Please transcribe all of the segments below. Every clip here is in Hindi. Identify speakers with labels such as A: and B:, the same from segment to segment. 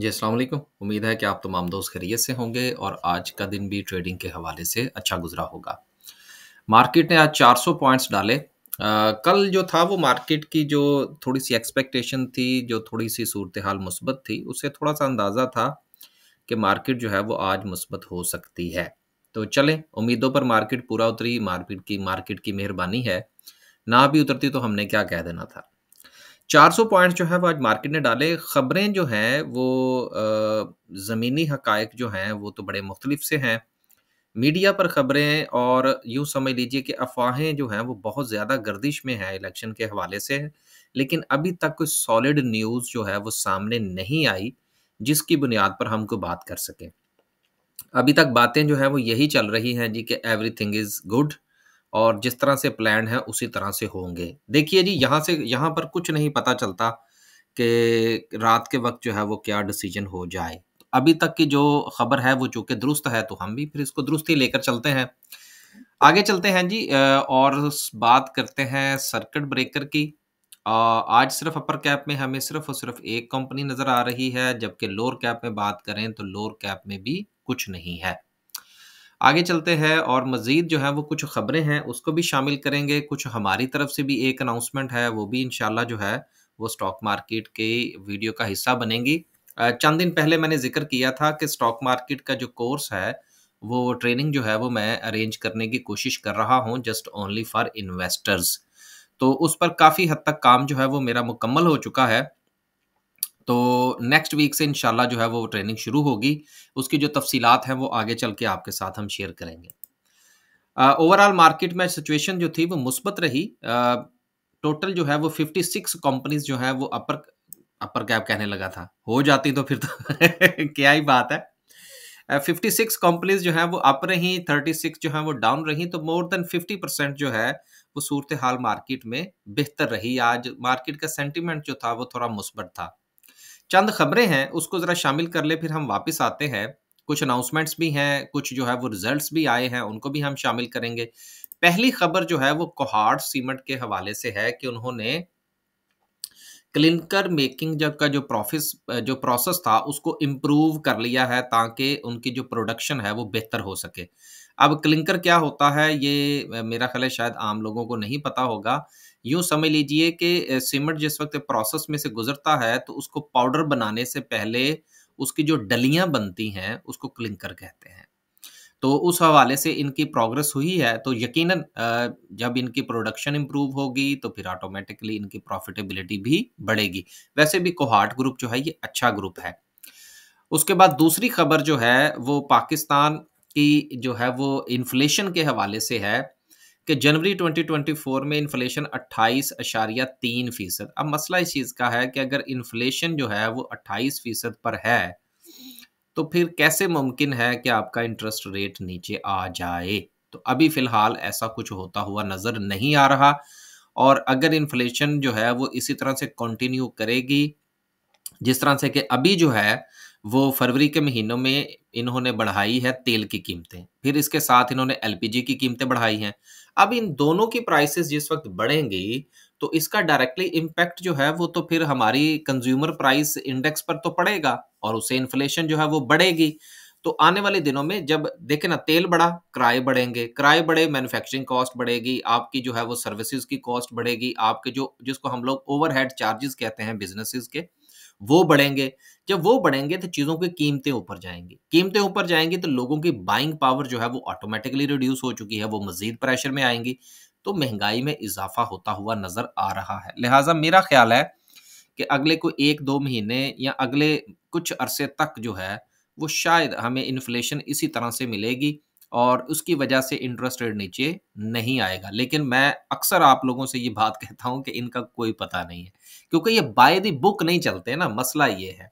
A: जी असलम उम्मीद है कि आप तमाम दोस्त खैरियत से होंगे और आज का दिन भी ट्रेडिंग के हवाले से अच्छा गुजरा होगा मार्केट ने आज 400 पॉइंट्स डाले आ, कल जो था वो मार्केट की जो थोड़ी सी एक्सपेक्टेशन थी जो थोड़ी सी सूरत हाल मुस्बत थी उससे थोड़ा सा अंदाज़ा था कि मार्केट जो है वो आज मुस्बत हो सकती है तो चलें उम्मीदों पर मार्केट पूरा उतरी मार्केट की मार्केट की मेहरबानी है ना भी उतरती तो हमने क्या कह देना था 400 पॉइंट्स जो है वो आज मार्केट ने डाले खबरें जो हैं वो ज़मीनी हकायक जो हैं वो तो बड़े मुख्तलिफ से हैं मीडिया पर खबरें और यूँ समझ लीजिए कि अफवाहें जो हैं वो बहुत ज़्यादा गर्दिश में हैं इलेक्शन के हवाले से लेकिन अभी तक कोई सॉलिड न्यूज़ जो है वो सामने नहीं आई जिसकी बुनियाद पर हम कोई बात कर सकें अभी तक बातें जो है वो यही चल रही हैं जी कि एवरी थिंग इज़ गुड और जिस तरह से प्लान है उसी तरह से होंगे देखिए जी यहाँ से यहाँ पर कुछ नहीं पता चलता कि रात के वक्त जो है वो क्या डिसीजन हो जाए अभी तक की जो खबर है वो चूंकि दुरुस्त है तो हम भी फिर इसको दुरुस्त ही लेकर चलते हैं आगे चलते हैं जी और बात करते हैं सर्किट ब्रेकर की आज सिर्फ अपर कैप में हमें सिर्फ और सिर्फ एक कंपनी नज़र आ रही है जबकि लोअर कैप में बात करें तो लोअर कैप में भी कुछ नहीं है आगे चलते हैं और मज़ीद जो है वो कुछ ख़बरें हैं उसको भी शामिल करेंगे कुछ हमारी तरफ से भी एक अनाउंसमेंट है वो भी इन जो है वो स्टॉक मार्केट के वीडियो का हिस्सा बनेंगी चंद दिन पहले मैंने जिक्र किया था कि स्टॉक मार्केट का जो कोर्स है वो ट्रेनिंग जो है वो मैं अरेंज करने की कोशिश कर रहा हूँ जस्ट ओनली फॉर इन्वेस्टर्स तो उस पर काफ़ी हद तक काम जो है वो मेरा मुकम्मल हो चुका है तो नेक्स्ट वीक से इनशाला जो है वो ट्रेनिंग शुरू होगी उसकी जो तफसीलात हैं वो आगे चल के आपके साथ हम शेयर करेंगे ओवरऑल uh, मार्केट में सिचुएशन जो थी वो मुस्बत रही टोटल uh, जो है वो 56 कंपनीज जो है वो अपर अपर कैप कहने लगा था हो जाती तो फिर तो क्या ही बात है फिफ्टी सिक्स कंपनीज जो है वो अप रही थर्टी सिक्स जो है वो डाउन रही तो मोर देन फिफ्टी परसेंट जो है वो सूरत हाल मार्केट में बेहतर रही आज मार्केट का सेंटिमेंट जो था वो थोड़ा मुस्बत था चंद खबरें हैं उसको ज़रा शामिल कर ले फिर हम वापस आते हैं कुछ अनाउंसमेंट्स भी हैं कुछ जो है वो रिजल्ट्स भी आए हैं उनको भी हम शामिल करेंगे पहली खबर जो है वो कोहार्ड सीमेंट के हवाले से है कि उन्होंने क्लिनकर मेकिंग जब का जो प्रोफिस जो प्रोसेस था उसको इम्प्रूव कर लिया है ताकि उनकी जो प्रोडक्शन है वो बेहतर हो सके अब क्लिंकर क्या होता है ये मेरा ख्याल है शायद आम लोगों को नहीं पता होगा यूं समझ लीजिए कि सीमेंट जिस वक्त प्रोसेस में से गुजरता है तो उसको पाउडर बनाने से पहले उसकी जो डलियां बनती हैं उसको क्लिंकर कहते हैं तो उस हवाले से इनकी प्रोग्रेस हुई है तो यकीनन जब इनकी प्रोडक्शन इम्प्रूव होगी तो फिर ऑटोमेटिकली इनकी प्रॉफिटेबिलिटी भी बढ़ेगी वैसे भी कोहाट ग्रुप जो है ये अच्छा ग्रुप है उसके बाद दूसरी खबर जो है वो पाकिस्तान की जो है वो इन्फ्लेशन के हवाले से है कि जनवरी 2024 में इन्फ्लेशन अट्ठाईस अशारिया तीन फीसद अब मसला इस चीज़ का है कि अगर इन्फ्लेशन जो है वो अट्ठाईस फीसद पर है तो फिर कैसे मुमकिन है कि आपका इंटरेस्ट रेट नीचे आ जाए तो अभी फ़िलहाल ऐसा कुछ होता हुआ नज़र नहीं आ रहा और अगर इन्फ्लेशन जो है वो इसी तरह से कंटिन्यू करेगी जिस तरह से कि अभी जो है वो फरवरी के महीनों में इन्होंने बढ़ाई है तेल की कीमतें फिर इसके साथ इन्होंने एलपीजी की कीमतें बढ़ाई हैं अब इन दोनों की प्राइसेस जिस वक्त बढ़ेंगी तो इसका डायरेक्टली इम्पैक्ट जो है वो तो फिर हमारी कंज्यूमर प्राइस इंडेक्स पर तो पड़ेगा और उसे इन्फ्लेशन जो है वो बढ़ेगी तो आने वाले दिनों में जब देखे ना तेल बढ़ा किराए बढ़ेंगे किराए बढ़े मैन्युफैक्चरिंग कॉस्ट बढ़ेगी आपकी जो है वो सर्विसेज की कॉस्ट बढ़ेगी आपके जो जिसको हम लोग ओवरहेड चार्जेस कहते हैं बिजनेसेस के वो बढ़ेंगे जब वो बढ़ेंगे तो चीज़ों की कीमतें ऊपर जाएंगी कीमतें ऊपर जाएंगी तो लोगों की बाइंग पावर जो है वो ऑटोमेटिकली रिड्यूस हो चुकी है वो मजीद प्रेशर में आएंगी तो महंगाई में इजाफा होता हुआ नज़र आ रहा है लिहाजा मेरा ख्याल है कि अगले को एक दो महीने या अगले कुछ अरसे तक जो है वो शायद हमें इन्फ्लेशन इसी तरह से मिलेगी और उसकी वजह से इंटरेस्ट रेट नीचे नहीं आएगा लेकिन मैं अक्सर आप लोगों से ये बात कहता हूँ कि इनका कोई पता नहीं है क्योंकि ये बाय द बुक नहीं चलते हैं ना मसला ये है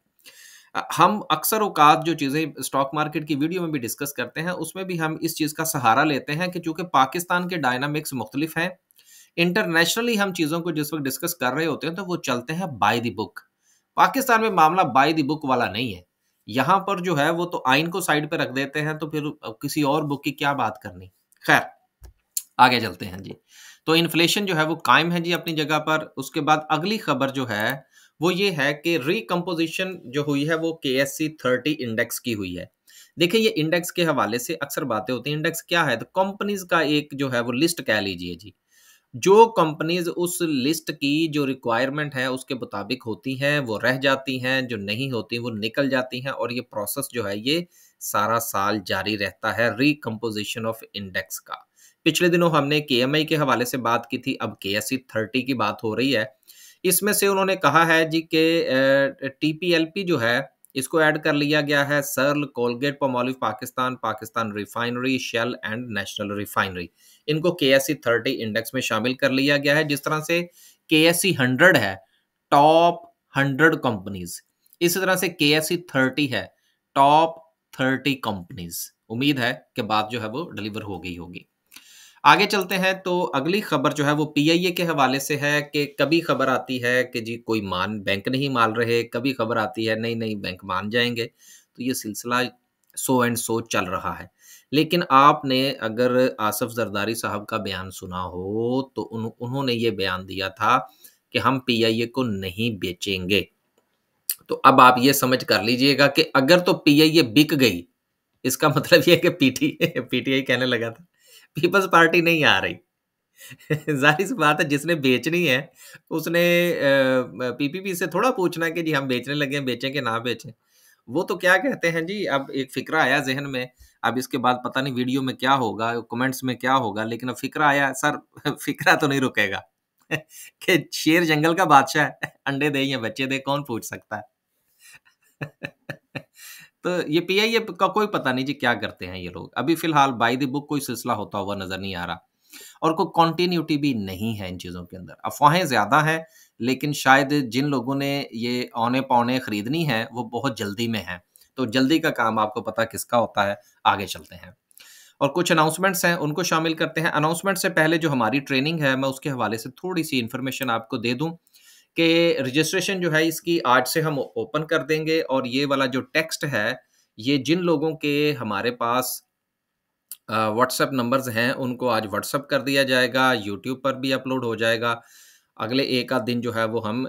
A: हम अक्सर औकात जो चीज़ें स्टॉक मार्केट की वीडियो में भी डिस्कस करते हैं उसमें भी हम इस चीज़ का सहारा लेते हैं कि चूंकि पाकिस्तान के डायनामिक्स मुख्तलिफ हैं इंटरनेशनली हम चीज़ों को जिस वक्त डिस्कस कर रहे होते हैं तो वो चलते हैं बाय द बुक पाकिस्तान में मामला बाय द बुक वाला नहीं है यहाँ पर जो है वो तो आइन को साइड पर रख देते हैं तो फिर किसी और बुक की क्या बात करनी खैर आगे चलते हैं जी तो इन्फ्लेशन जो है वो कायम है जी अपनी जगह पर उसके बाद अगली खबर जो है वो ये है कि रिकम्पोजिशन जो हुई है वो के एस सी थर्टी इंडेक्स की हुई है देखिए ये इंडेक्स के हवाले से अक्सर बातें होती हैं इंडेक्स क्या है तो कंपनीज का एक जो है वो लिस्ट कह लीजिए जी जो कंपनीज उस लिस्ट की जो रिक्वायरमेंट है उसके मुताबिक होती हैं वो रह जाती हैं जो नहीं होती वो निकल जाती हैं और ये प्रोसेस जो है ये सारा साल जारी रहता है रिकम्पोजिशन ऑफ इंडेक्स का पिछले दिनों हमने के के हवाले से बात की थी अब के एस e थर्टी की बात हो रही है इसमें से उन्होंने कहा है जी के टी जो है इसको ऐड कर लिया गया है Searle Colgate Palmolive Pakistan Pakistan refinery Shell and national refinery इनको K S C thirty index में शामिल कर लिया गया है जिस तरह से के एस सी हंड्रेड है टॉप हंड्रेड कंपनीज इसी तरह से के एस सी थर्टी है टॉप थर्टी कंपनीज उम्मीद है कि बात जो है वो डिलीवर हो गई होगी आगे चलते हैं तो अगली खबर जो है वो पीआईए के हवाले से है कि कभी खबर आती है कि जी कोई मान बैंक नहीं मान रहे कभी खबर आती है नहीं नहीं बैंक मान जाएंगे तो ये सिलसिला सो एंड सो चल रहा है लेकिन आपने अगर आसफ जरदारी साहब का बयान सुना हो तो उन, उन्होंने ये बयान दिया था कि हम पीआईए को नहीं बेचेंगे तो अब आप ये समझ कर लीजिएगा कि अगर तो पीआईए बिक गई इसका मतलब ये कि पीटीआई पीटीआई कहने लगा था पीपल्स पार्टी नहीं आ रही जाहिर सी बात है जिसने बेचनी है उसने पीपीपी से थोड़ा पूछना कि जी हम बेचने लगे हैं बेचें कि ना बेचें वो तो क्या कहते हैं जी अब एक फिक्र आया जहन में अब इसके बाद पता नहीं वीडियो में क्या होगा कमेंट्स में क्या होगा लेकिन अब फिक्र आया सर फिक्रा तो नहीं रुकेगा कि शेर जंगल का बादशाह है अंडे दे या बच्चे दे कौन पूछ सकता है तो ये पीआईए का कोई पता नहीं जी क्या करते हैं ये लोग अभी फिलहाल बाई द बुक कोई सिलसिला होता हुआ नजर नहीं आ रहा और कोई कॉन्टीन्यूटी भी नहीं है इन चीज़ों के अंदर अफवाहें ज़्यादा हैं लेकिन शायद जिन लोगों ने ये औने पौने खरीदनी है वो बहुत जल्दी में है तो जल्दी का काम आपको पता किसका होता है आगे चलते हैं और कुछ अनाउंसमेंट्स हैं उनको शामिल करते हैं अनाउंसमेंट से पहले जो हमारी ट्रेनिंग है मैं उसके हवाले से थोड़ी सी इन्फॉर्मेशन आपको दे दूं कि रजिस्ट्रेशन जो है इसकी आज से हम ओपन कर देंगे और ये वाला जो टेक्स्ट है ये जिन लोगों के हमारे पास व्हाट्सएप नंबर्स हैं उनको आज व्हाट्सएप कर दिया जाएगा यूट्यूब पर भी अपलोड हो जाएगा अगले एक आध दिन जो है वो हम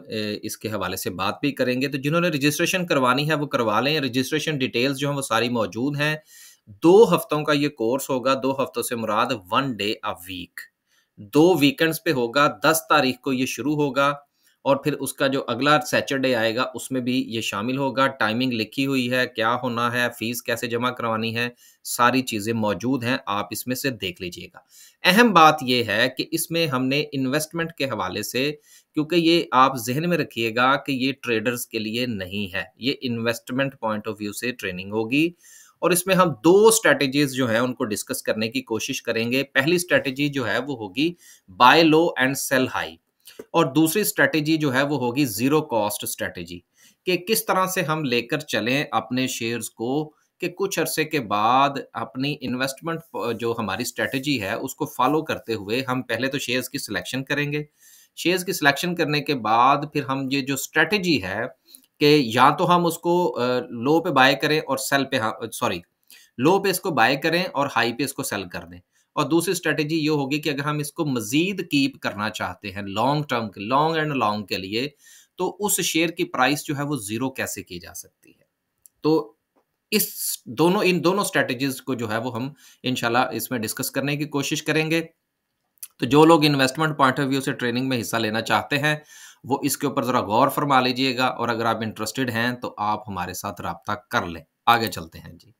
A: इसके हवाले से बात भी करेंगे तो जिन्होंने रजिस्ट्रेशन करवानी है वो करवा लें रजिस्ट्रेशन डिटेल्स जो हैं वो सारी मौजूद हैं दो हफ्तों का ये कोर्स होगा दो हफ्तों से मुराद वन डे अ वीक दो वीकेंड्स पे होगा दस तारीख को ये शुरू होगा और फिर उसका जो अगला सैटरडे आएगा उसमें भी ये शामिल होगा टाइमिंग लिखी हुई है क्या होना है फीस कैसे जमा करवानी है सारी चीज़ें मौजूद हैं आप इसमें से देख लीजिएगा अहम बात यह है कि इसमें हमने इन्वेस्टमेंट के हवाले से क्योंकि ये आप जहन में रखिएगा कि ये ट्रेडर्स के लिए नहीं है ये इन्वेस्टमेंट पॉइंट ऑफ व्यू से ट्रेनिंग होगी और इसमें हम दो स्ट्रेटेजीज जो है उनको डिस्कस करने की कोशिश करेंगे पहली स्ट्रेटेजी जो है वो होगी buy low and sell high और दूसरी स्ट्रेटेजी जो है वो होगी जीरो कॉस्ट स्ट्रेटेजी कि किस तरह से हम लेकर चलें अपने शेयर्स को कि कुछ अरसे के बाद अपनी इन्वेस्टमेंट जो हमारी स्ट्रेटेजी है उसको फॉलो करते हुए हम पहले तो शेयर्स की सिलेक्शन करेंगे शेयर्स की सिलेक्शन करने के बाद फिर हम ये जो स्ट्रेटेजी है कि या तो हम उसको लो पे बाय करें और सेल पे सॉरी हाँ, लो पे इसको बाय करें और हाई पे इसको सेल कर दें और दूसरी स्ट्रेटेजी ये होगी कि अगर हम इसको मजीद कीप करना चाहते हैं लॉन्ग टर्म के लॉन्ग एंड लॉन्ग के लिए तो उस शेयर की प्राइस जो है वो ज़ीरो कैसे की जा सकती है तो इस दोनों इन दोनों स्ट्रेटेजीज को जो है वो हम इनशाला इसमें डिस्कस करने की कोशिश करेंगे तो जो लोग इन्वेस्टमेंट पॉइंट ऑफ व्यू से ट्रेनिंग में हिस्सा लेना चाहते हैं वो इसके ऊपर ज़रा गौर फरमा लीजिएगा और अगर आप इंटरेस्टेड हैं तो आप हमारे साथ रबता कर लें आगे चलते हैं जी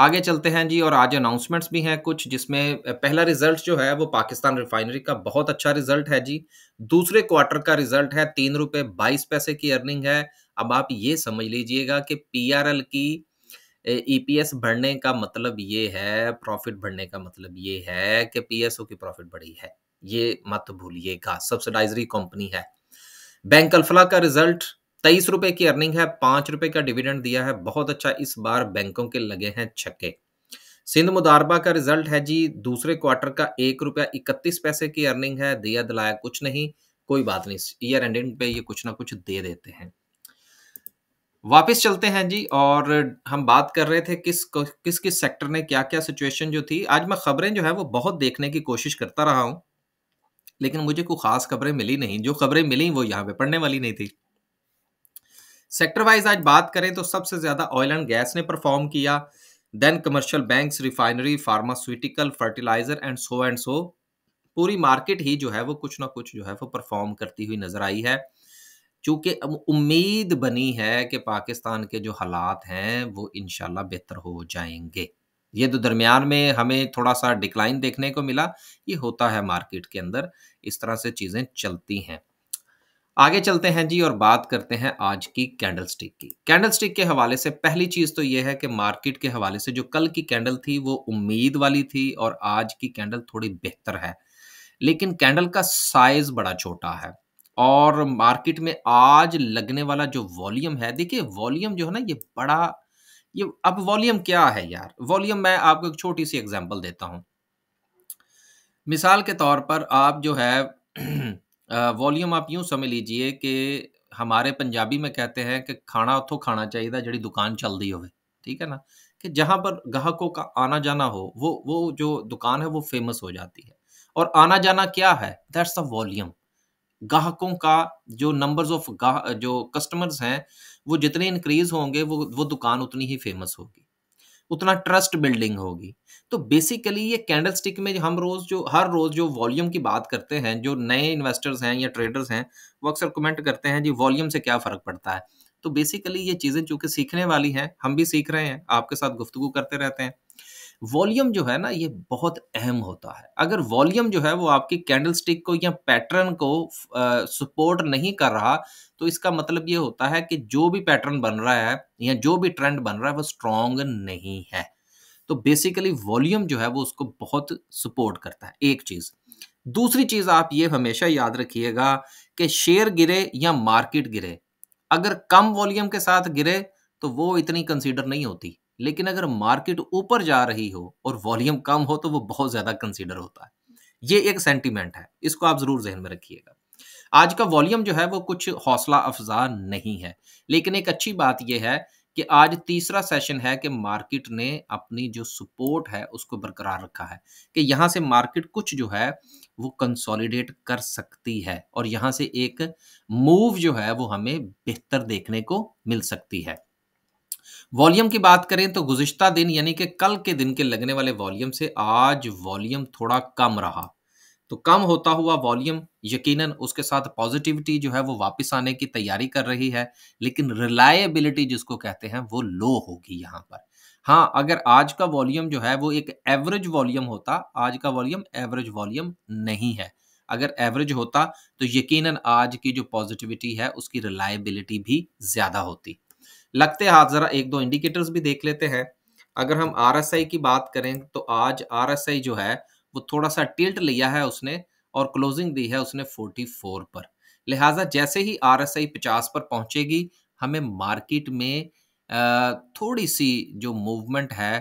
A: आगे चलते हैं जी और आज अनाउंसमेंट्स भी हैं कुछ जिसमें पहला रिजल्ट जो है वो पाकिस्तान रिफाइनरी का बहुत अच्छा रिजल्ट है जी दूसरे क्वार्टर का रिजल्ट है तीन रुपये बाईस पैसे की अर्निंग है अब आप ये समझ लीजिएगा कि पीआरएल की ईपीएस e बढ़ने का मतलब ये है प्रॉफिट बढ़ने का मतलब ये है कि पीएसओ की प्रॉफिट बढ़ी है ये मत भूलिएगा सब्सिडाइजरी कंपनी है बैंक अल्फला का रिजल्ट तेईस रुपए की अर्निंग है पांच रुपए का डिविडेंड दिया है बहुत अच्छा इस बार बैंकों के लगे हैं छक्के सिंध मुदारबा का रिजल्ट है जी दूसरे क्वार्टर का एक रुपया इकतीस पैसे की अर्निंग है दिया दिलाया कुछ नहीं कोई बात नहीं ईयर एंडिंग पे ये कुछ ना कुछ दे देते हैं वापस चलते हैं जी और हम बात कर रहे थे किस किस किस सेक्टर ने क्या क्या सिचुएशन जो थी आज मैं खबरें जो है वो बहुत देखने की कोशिश करता रहा हूँ लेकिन मुझे कोई खास खबरें मिली नहीं जो खबरें मिली वो यहाँ पे पढ़ने वाली नहीं थी सेक्टर वाइज आज बात करें तो सबसे ज्यादा ऑयल एंड गैस ने परफॉर्म किया then commercial banks refinery pharmaceutical fertiliser and so and so पूरी मार्केट ही जो है वो कुछ ना कुछ जो है वो परफॉर्म करती हुई नजर आई है चूंकि उम्मीद बनी है कि पाकिस्तान के जो हालात हैं वो इनशाला बेहतर हो जाएंगे ये तो दरमियान में हमें थोड़ा सा डिक्लाइन देखने को मिला ये होता है मार्केट के अंदर इस तरह से चीज़ें चलती हैं आगे चलते हैं जी और बात करते हैं आज की कैंडलस्टिक की कैंडलस्टिक के हवाले से पहली चीज़ तो यह है कि मार्केट के हवाले से जो कल की कैंडल थी वो उम्मीद वाली थी और आज की कैंडल थोड़ी बेहतर है लेकिन कैंडल का साइज बड़ा छोटा है और मार्केट में आज लगने वाला जो वॉल्यूम है देखिए वॉल्यूम जो है ना ये बड़ा ये अब वॉल्यूम क्या है यार वॉल्यूम मैं आपको एक छोटी सी एग्जांपल देता हूं मिसाल के तौर पर आप जो है वॉल्यूम आप यूँ समझ लीजिए कि हमारे पंजाबी में कहते हैं कि खाना उतो खाना चाहिए जड़ी दुकान चलती हो ठीक है ना? कि जहाँ पर ग्राहकों का आना-जाना हो, वो वो जो दुकान है वो फेमस हो जाती है और आना-जाना क्या है? That's the volume. ग्राहकों का जो नंबर्स ऑफ जो कस्टमर्स हैं, वो जितने इंक्रीज़ होंगे, वो वो दुकान उतनी ही फेमस होगी। उतना ट्रस्ट बिल्डिंग होगी तो बेसिकली ये कैंडल स्टिक में हम रोज जो हर रोज जो वॉल्यूम की बात करते हैं जो नए इन्वेस्टर्स हैं या ट्रेडर्स हैं वो अक्सर कमेंट करते हैं जी वॉल्यूम से क्या फर्क पड़ता है तो बेसिकली ये चीजें चूंकि सीखने वाली हैं हम भी सीख रहे हैं आपके साथ गुफ्तगु करते रहते हैं वॉल्यूम जो है ना ये बहुत अहम होता है अगर वॉल्यूम जो है वो आपकी कैंडलस्टिक को या पैटर्न को सपोर्ट नहीं कर रहा तो इसका मतलब ये होता है कि जो भी पैटर्न बन रहा है या जो भी ट्रेंड बन रहा है वो स्ट्रांग नहीं है तो बेसिकली वॉल्यूम जो है वो उसको बहुत सपोर्ट करता है एक चीज़ दूसरी चीज़ आप ये हमेशा याद रखिएगा कि शेयर गिरे या मार्केट गिरे अगर कम वॉल्यूम के साथ गिरे तो वो इतनी कंसीडर नहीं होती लेकिन अगर मार्केट ऊपर जा रही हो और वॉल्यूम कम हो तो वो बहुत ज़्यादा कंसिडर होता है ये एक सेंटिमेंट है इसको आप ज़रूर जहन में रखिएगा आज का वॉल्यूम जो है वो कुछ हौसला अफजा नहीं है लेकिन एक अच्छी बात यह है कि आज तीसरा सेशन है कि मार्केट ने अपनी जो सपोर्ट है उसको बरकरार रखा है कि यहाँ से मार्केट कुछ जो है वो कंसोलिडेट कर सकती है और यहाँ से एक मूव जो है वो हमें बेहतर देखने को मिल सकती है वॉल्यूम की बात करें तो गुजश्ता दिन यानी कि कल के दिन के लगने वाले वॉल्यूम से आज वॉल्यूम थोड़ा कम रहा तो कम होता हुआ वॉल्यूम यकीनन उसके साथ पॉजिटिविटी जो है वो वापस आने की तैयारी कर रही है लेकिन रिलायबिलिटी जिसको कहते हैं वो लो होगी यहाँ पर हाँ अगर आज का वॉल्यूम जो है वो एक एवरेज वॉल्यूम होता आज का वॉल्यूम एवरेज वॉल्यूम नहीं है अगर एवरेज होता तो यकीनन आज की जो पॉजिटिविटी है उसकी रिलायबिलिटी भी ज़्यादा होती लगते हाथ जरा एक दो इंडिकेटर्स भी देख लेते हैं अगर हम आर की बात करें तो आज आर जो है वो थोड़ा सा टिल्ट लिया है उसने और क्लोजिंग दी है उसने 44 पर लिहाजा जैसे ही आर 50 पर पहुंचेगी हमें मार्केट में थोड़ी सी जो मूवमेंट है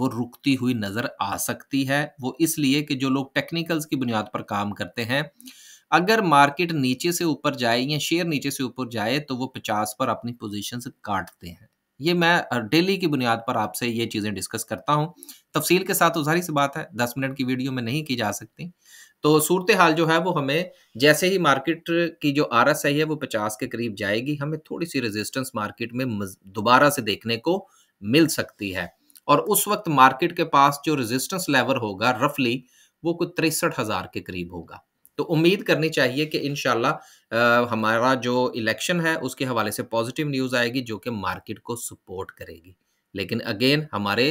A: वो रुकती हुई नज़र आ सकती है वो इसलिए कि जो लोग टेक्निकल्स की बुनियाद पर काम करते हैं अगर मार्केट नीचे से ऊपर जाए या शेयर नीचे से ऊपर जाए तो वो पचास पर अपनी पोजिशन काटते हैं ये मैं डेली की बुनियाद पर आपसे ये चीज़ें डिस्कस करता हूँ तफसील के साथ उजारी सी बात है दस मिनट की वीडियो में नहीं की जा सकती तो सूरत हाल जो है वो हमें जैसे ही मार्केट की जो आर एस आई है वो पचास के करीब जाएगी हमें थोड़ी सी रेजिस्टेंस मार्केट में दोबारा से देखने को मिल सकती है और उस वक्त मार्केट के पास जो रेजिस्टेंस लेवल होगा रफली वो कुछ तिरसठ हज़ार के करीब होगा तो उम्मीद करनी चाहिए कि इन हमारा जो इलेक्शन है उसके हवाले से पॉजिटिव न्यूज़ आएगी जो कि मार्केट को सपोर्ट करेगी लेकिन अगेन हमारे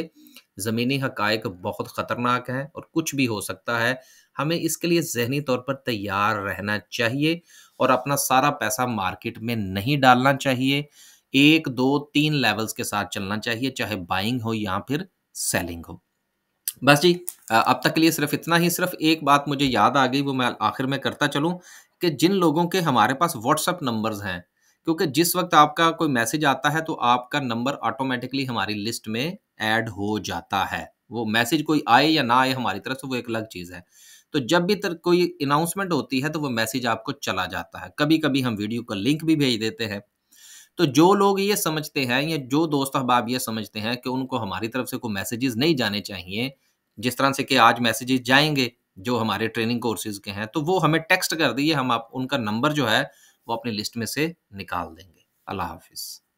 A: ज़मीनी हकायक बहुत ख़तरनाक हैं और कुछ भी हो सकता है हमें इसके लिए जहनी तौर पर तैयार रहना चाहिए और अपना सारा पैसा मार्केट में नहीं डालना चाहिए एक दो तीन लेवल्स के साथ चलना चाहिए चाहे बाइंग हो या फिर सेलिंग हो बस जी अब तक के लिए सिर्फ इतना ही सिर्फ एक बात मुझे याद आ गई वो मैं आखिर में करता चलूँ कि जिन लोगों के हमारे पास व्हाट्सअप नंबर्स हैं क्योंकि जिस वक्त आपका कोई मैसेज आता है तो आपका नंबर ऑटोमेटिकली हमारी लिस्ट में ऐड हो जाता है वो मैसेज कोई आए या ना आए हमारी तरफ से वो एक अलग चीज़ है तो जब भी तर कोई अनाउंसमेंट होती है तो वो मैसेज आपको चला जाता है कभी कभी हम वीडियो का लिंक भी भेज देते हैं तो जो लोग ये समझते हैं या जो दोस्त अहबाब ये समझते हैं कि उनको हमारी तरफ से कोई मैसेजेस नहीं जाने चाहिए जिस तरह से कि आज मैसेजेस जाएंगे जो हमारे ट्रेनिंग कोर्सेज के हैं तो वो हमें टेक्स्ट कर दिए हम आप उनका नंबर जो है वो अपनी लिस्ट में से निकाल देंगे अल्लाह हाफिज़